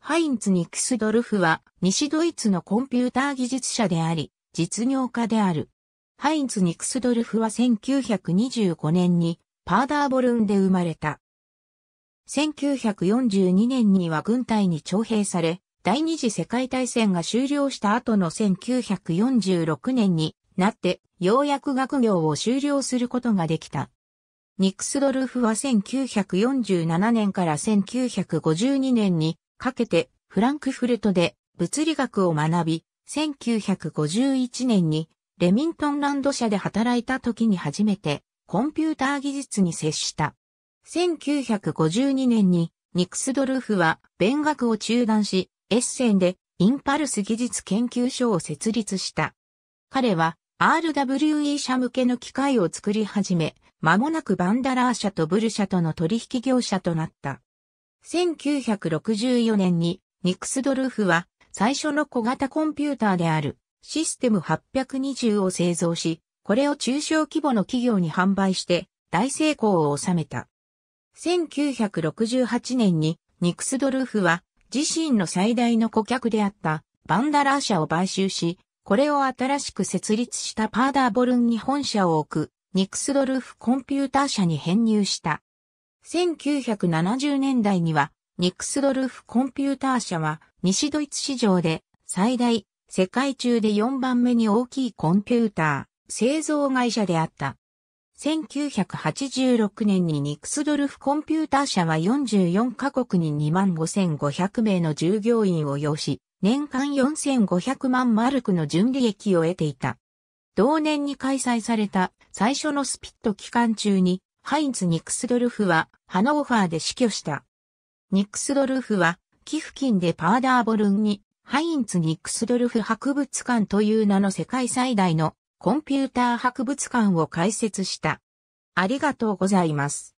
ハインツ・ニクスドルフは西ドイツのコンピューター技術者であり、実業家である。ハインツ・ニクスドルフは1925年にパーダーボルンで生まれた。1942年には軍隊に徴兵され、第二次世界大戦が終了した後の1946年になってようやく学業を終了することができた。ニクスドルフは1947年から1952年にかけてフランクフルトで物理学を学び、1951年にレミントンランド社で働いた時に初めてコンピューター技術に接した。1952年にニクスドルフは勉学を中断し、エッセンでインパルス技術研究所を設立した。彼は RWE 社向けの機械を作り始め、間もなくバンダラー社とブル社との取引業者となった。1964年にニクスドルフは最初の小型コンピューターであるシステム820を製造し、これを中小規模の企業に販売して大成功を収めた。1968年にニクスドルフは自身の最大の顧客であったバンダラー社を買収し、これを新しく設立したパーダーボルンに本社を置くニクスドルフコンピューター社に編入した。1970年代には、ニクスドルフコンピューター社は、西ドイツ市場で、最大、世界中で4番目に大きいコンピューター、製造会社であった。1986年にニクスドルフコンピューター社は44カ国に25,500名の従業員を要し、年間4,500万マルクの純利益を得ていた。同年に開催された最初のスピット期間中にハインツ・ニックスドルフはハノーファーで死去した。ニックスドルフは寄付金でパーダーボルンにハインツ・ニックスドルフ博物館という名の世界最大のコンピューター博物館を開設した。ありがとうございます。